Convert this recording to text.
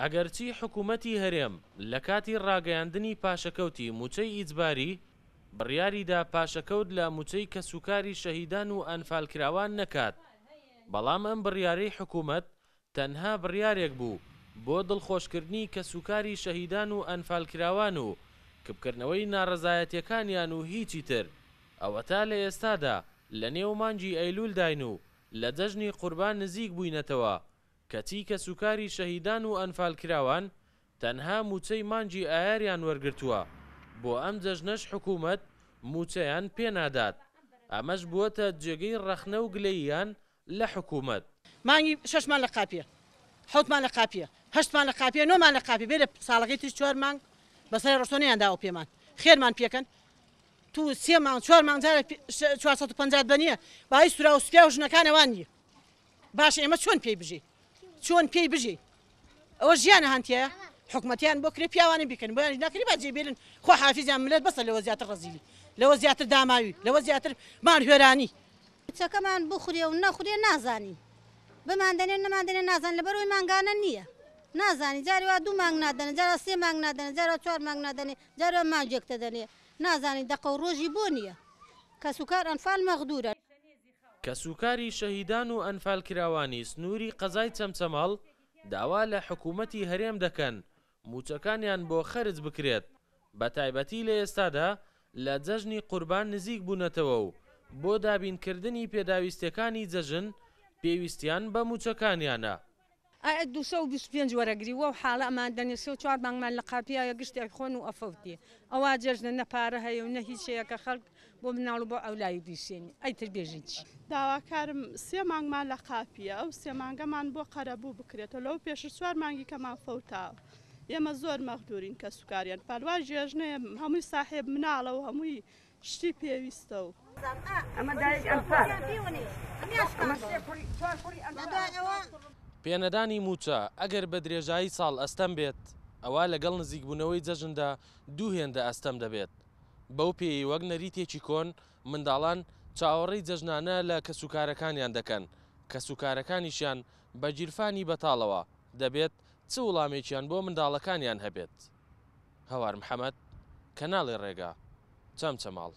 ئەگەرچی حکوومەتی هەرێم لە کاتی ڕاگەیاندنی پاشەکەوتی موچەی ئیجباری بڕیاریدا پاشەکەوت لە موچەی کە سوکاری شەهیدان و ئەنفالکراوان نەکات بەڵام ئەم بڕیارەی حکوومەت تەنها بڕیارێک بوو بۆ دڵخۆشکردنی کە سوکاری شەهیدان و ئەنفالکراوان و کپکردنەوەی ناڕزایەتیەکانیان و هیچی تر ئەوە تا لە ئێستادا لە نێو مانجی ئەیلول داین و لە جەژنی قوربان نزیک بووینەتەوە کەتی کە سوکاری شەهیدان و ئەنفالکراوان تەنها موچەی مانجی ئایاریان وەرگتووە بۆ ئەم جەژنەش حکوومەت موچەیان پێنادات ئەمەش بووەتە جێگەی ڕەخنە و گلەییان لە حکوومەت مانگی ششمان لە قاپیە حوتمان لە قاپیە هەشتمان لە قاپیە نۆمان لە قاپی بێ لە ساڵەکەی تری چوار مانگ بەسەر ڕستۆنیاندا و پێمان خێرمان پێکەن تو سێ مانگ چوار مانگجارە 450 بنیە باعی سوراوسپیا و ژنەکانەوانی باش ئێمە چۆن پێی بژی چۆن پێی بژی ئەوە ژیانە هەندە حکومەتیان بۆ کرێ پیاوانە بکەن بۆیان ناکری باجێ بێن خۆ حافزیان ملێت بەسە لەوە زیاتر ڕزیلی لەوە زیاتر داماوی لەوە زیاتر مان هێرانی چەکەمان بخورێ و نەخورێ نازانی بماندنێن نەماندنێ نازان لە بەرەوەی ماگانە نییە نازانی جاروا دوو مانگ نادنە جارە سێ مانگ نادنە جارە چوار مانگ نادنێ جارە ماجێکتە دەنێ نازانی دەقە و ڕۆژی بۆ نییە کەسوکار ئەنفال مەغدورە کە سوکاری شەهیدان و ئەنفالکراوانی سنووری قەزای چەمچەمەڵ داوا لە حکوومەتی هەرێم دەکەن موچەکانیان بۆ خرج بکرێت بە تایبەتی لە ئێستادا لە جەژنی قوربان نزیک بوونەتەوە و بۆ دابینکردنی پێداویستەکانی جەژن پێویستیان بە موچەکانیانە. دو پێ وەرەگری وە و حاڵە ئەمان دەنیسی و چوار بانگمان لە قاپیایە گشتێک خۆن و ئەفەوتی ئەوە جەژنە نەپارە هەیە و نە هیچەیەکە خەڵک بۆ مناڵ بۆ ئەو لای دیسێنی ئەیتر بێژین چی داواکارم سێ مانگمان لە قاپیە ئەو سێ مانگەمان بۆ قەرەبوو بکرێتەوە لەو پێش چوار مانگی کەمان فەوتاوە. ئێمە زۆر مەخدورین کە سوکاریان پالوا ژێژنێ هەمووی ساحێب مناڵە و هەمووی شتی پێویستە و ئەمە دایک ئەمپەر ئەمە پێنەدانی موچە ئەگەر بە درێژایی ساڵ ئەستەم بێت ئەوە لەگەڵ نزیکبوونەوەی جەژندا دوو هێندە ئەستەم دەبێت بەو پێی وەک نەریتێکی کۆن منداڵان چاوەڕی جەژنانە لە کەسوکارەکانیان دەکەن کەسوکارەکانیشیان بە جیرفانی بەتاڵەوە دەبێت چ وڵامێکیان بۆ منداڵەکانیان هەبێت هەوار محەممەد کەناڵی ڕێگا چەم چەماڵ